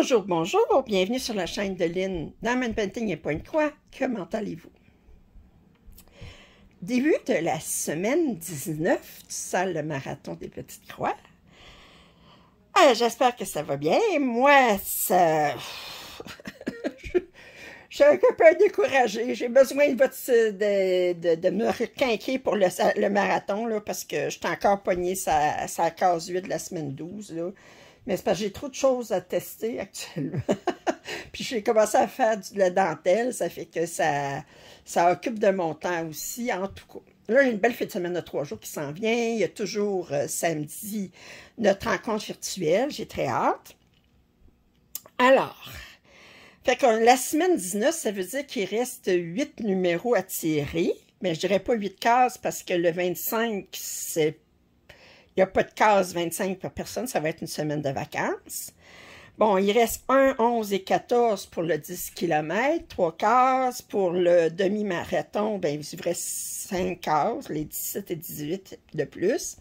Bonjour, bonjour, bienvenue sur la chaîne de Lynn. Dans Painting et une croix comment allez-vous? Début de la semaine 19 du salle le marathon des Petites Croix. Euh, j'espère que ça va bien. Moi, ça... je, suis un peu découragée. J'ai besoin de, votre, de, me requinquer pour le, le marathon là, parce que je suis encore pognée sa, sa case 8 de la semaine 12. Là. Mais c'est parce que j'ai trop de choses à tester actuellement. puis j'ai commencé à faire de la dentelle, ça fait que ça, ça occupe de mon temps aussi, en tout cas. Là, j'ai une belle fin de semaine de trois jours qui s'en vient. Il y a toujours euh, samedi notre rencontre virtuelle. J'ai très hâte. Alors, fait que la semaine 19, ça veut dire qu'il reste huit numéros à tirer. Mais je dirais pas huit cases parce que le 25, c'est il n'y a pas de case 25 par personne, ça va être une semaine de vacances. Bon, il reste 1, 11 et 14 pour le 10 km, 3 cases. Pour le demi-marathon, ben, il reste 5 cases, les 17 et 18 de plus.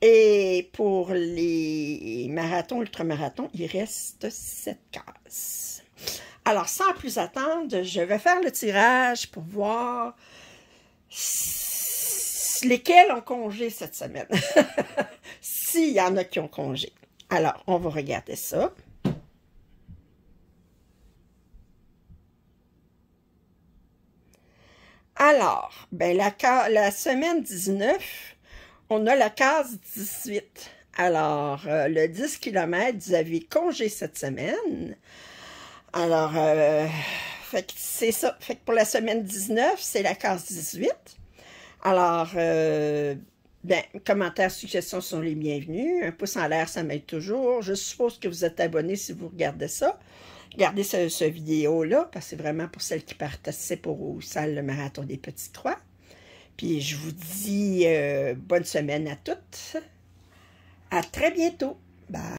Et pour les marathons, ultramarathons, il reste 7 cases. Alors, sans plus attendre, je vais faire le tirage pour voir si lesquels ont congé cette semaine. S'il y en a qui ont congé. Alors, on va regarder ça. Alors, ben la, semaine 19, on a la case 18. Alors, euh, le 10 km, vous avez congé cette semaine. Alors, euh, c'est ça. Fait que pour la semaine 19, c'est la case 18. Alors, euh, ben, commentaires, suggestions sont les bienvenus. Un pouce en l'air, ça m'aide toujours. Je suppose que vous êtes abonné si vous regardez ça. Regardez ce, vidéo-là, parce que c'est vraiment pour celles qui participent au, salle le marathon des petits Croix. Puis je vous dis euh, bonne semaine à toutes. À très bientôt. Bye.